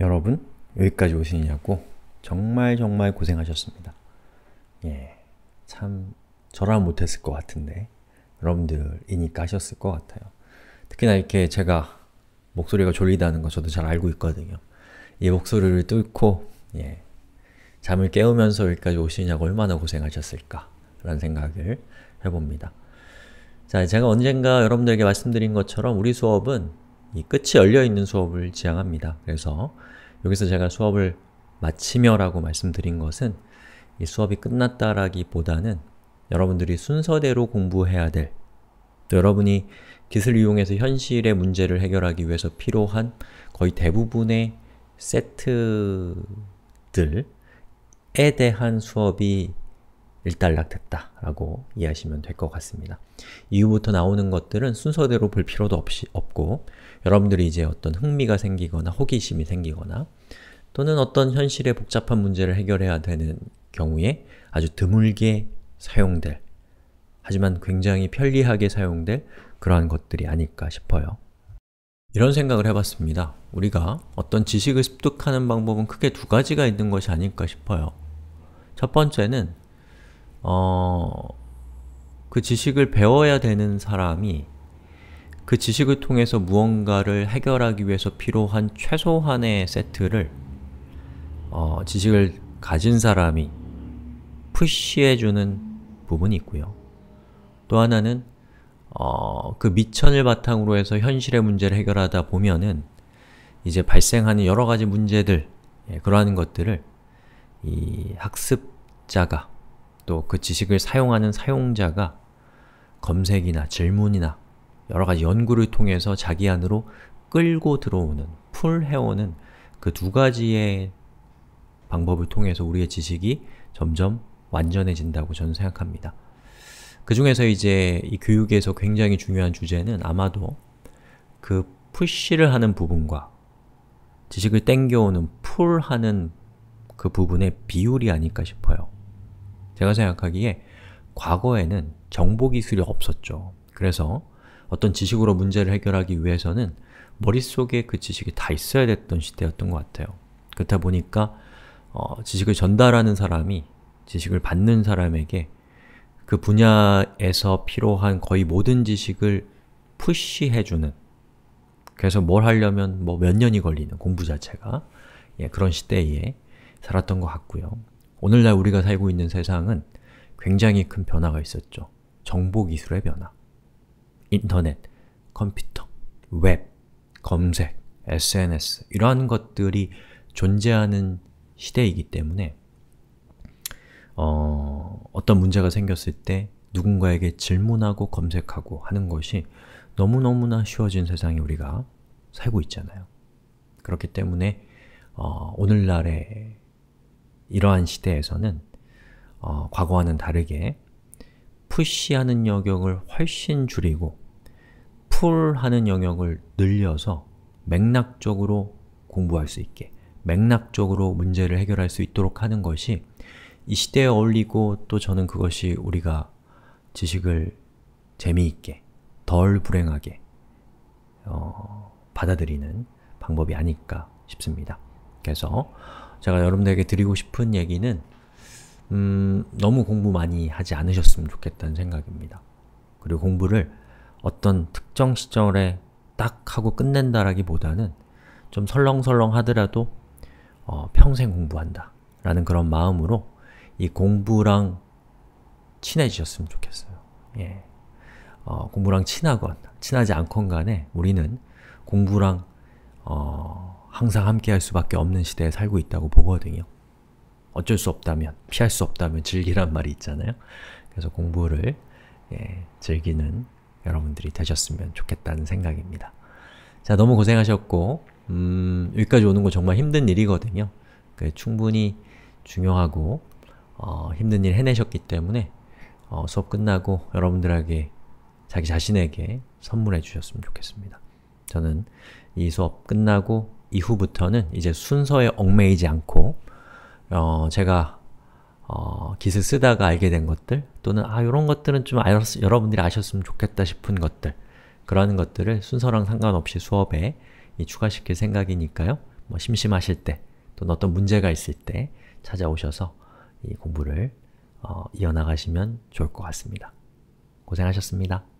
여러분 여기까지 오시느냐고 정말 정말 고생하셨습니다. 예, 참 저라 못했을 것 같은데 여러분들이니까 하셨을 것 같아요. 특히나 이렇게 제가 목소리가 졸리다는 거 저도 잘 알고 있거든요. 이 목소리를 뚫고 예, 잠을 깨우면서 여기까지 오시냐고 얼마나 고생하셨을까 라는 생각을 해봅니다. 자, 제가 언젠가 여러분들에게 말씀드린 것처럼 우리 수업은 이 끝이 열려있는 수업을 지향합니다. 그래서 여기서 제가 수업을 마치며 라고 말씀드린 것은 이 수업이 끝났다라기보다는 여러분들이 순서대로 공부해야 될 또 여러분이 기술을 이용해서 현실의 문제를 해결하기 위해서 필요한 거의 대부분의 세트들에 대한 수업이 일단락 됐다라고 이해하시면 될 것 같습니다. 이후부터 나오는 것들은 순서대로 볼 필요도 없이, 없고 여러분들이 이제 어떤 흥미가 생기거나 호기심이 생기거나 또는 어떤 현실의 복잡한 문제를 해결해야 되는 경우에 아주 드물게 사용될 하지만 굉장히 편리하게 사용될 그러한 것들이 아닐까 싶어요. 이런 생각을 해봤습니다. 우리가 어떤 지식을 습득하는 방법은 크게 두 가지가 있는 것이 아닐까 싶어요. 첫 번째는 어, 그 지식을 배워야 되는 사람이 그 지식을 통해서 무언가를 해결하기 위해서 필요한 최소한의 세트를 어, 지식을 가진 사람이 푸시해주는 부분이 있고요. 또 하나는 어, 그 미천을 바탕으로 해서 현실의 문제를 해결하다 보면은 이제 발생하는 여러가지 문제들, 예, 그러한 것들을 이 학습자가 또그 지식을 사용하는 사용자가 검색이나 질문이나 여러가지 연구를 통해서 자기 안으로 끌고 들어오는, 풀해오는 그 두 가지의 방법을 통해서 우리의 지식이 점점 완전해진다고 저는 생각합니다. 그 중에서 이제 이 교육에서 굉장히 중요한 주제는 아마도 그 푸시를 하는 부분과 지식을 땡겨오는 풀하는 그 부분의 비율이 아닐까 싶어요. 제가 생각하기에 과거에는 정보기술이 없었죠. 그래서 어떤 지식으로 문제를 해결하기 위해서는 머릿속에 그 지식이 다 있어야 됐던 시대였던 것 같아요. 그렇다 보니까 어, 지식을 전달하는 사람이 지식을 받는 사람에게 그 분야에서 필요한 거의 모든 지식을 푸시해주는 그래서 뭘 하려면 뭐 몇 년이 걸리는 공부 자체가 예, 그런 시대에 살았던 것 같고요. 오늘날 우리가 살고 있는 세상은 굉장히 큰 변화가 있었죠. 정보기술의 변화, 인터넷, 컴퓨터, 웹, 검색, SNS 이러한 것들이 존재하는 시대이기 때문에 어, 어떤 문제가 생겼을 때 누군가에게 질문하고 검색하고 하는 것이 너무너무나 쉬워진 세상에 우리가 살고 있잖아요. 그렇기 때문에 어, 오늘날의 이러한 시대에서는 어, 과거와는 다르게 푸시하는 영역을 훨씬 줄이고 풀하는 영역을 늘려서 맥락적으로 공부할 수 있게 맥락적으로 문제를 해결할 수 있도록 하는 것이 이 시대에 어울리고 또 저는 그것이 우리가 지식을 재미있게, 덜 불행하게 어, 받아들이는 방법이 아닐까 싶습니다. 그래서 제가 여러분들에게 드리고 싶은 얘기는 음, 너무 공부 많이 하지 않으셨으면 좋겠다는 생각입니다. 그리고 공부를 어떤 특정 시절에 딱 하고 끝낸다라기보다는 좀 설렁설렁 하더라도 어, 평생 공부한다 라는 그런 마음으로 이 공부랑 친해지셨으면 좋겠어요. 예. 어, 공부랑 친하건 친하지 않건 간에 우리는 공부랑 어, 항상 함께할 수밖에 없는 시대에 살고 있다고 보거든요. 어쩔 수 없다면, 피할 수 없다면 즐기란 말이 있잖아요. 그래서 공부를 예, 즐기는 여러분들이 되셨으면 좋겠다는 생각입니다. 자, 너무 고생하셨고 음, 여기까지 오는 거 정말 힘든 일이거든요. 그 충분히 중요하고 어, 힘든 일 해내셨기 때문에 어, 수업 끝나고 여러분들에게 자기 자신에게 선물해 주셨으면 좋겠습니다. 저는 이 수업 끝나고 이후부터는 이제 순서에 얽매이지 않고 어, 제가 어, 기술 쓰다가 알게 된 것들 또는 아 이런 것들은 좀 알았, 여러분들이 아셨으면 좋겠다 싶은 것들 그런 것들을 순서랑 상관없이 수업에 추가시킬 생각이니까요. 뭐 심심하실 때 또는 어떤 문제가 있을 때 찾아오셔서 이 공부를 어, 이어나가시면 좋을 것 같습니다. 고생하셨습니다.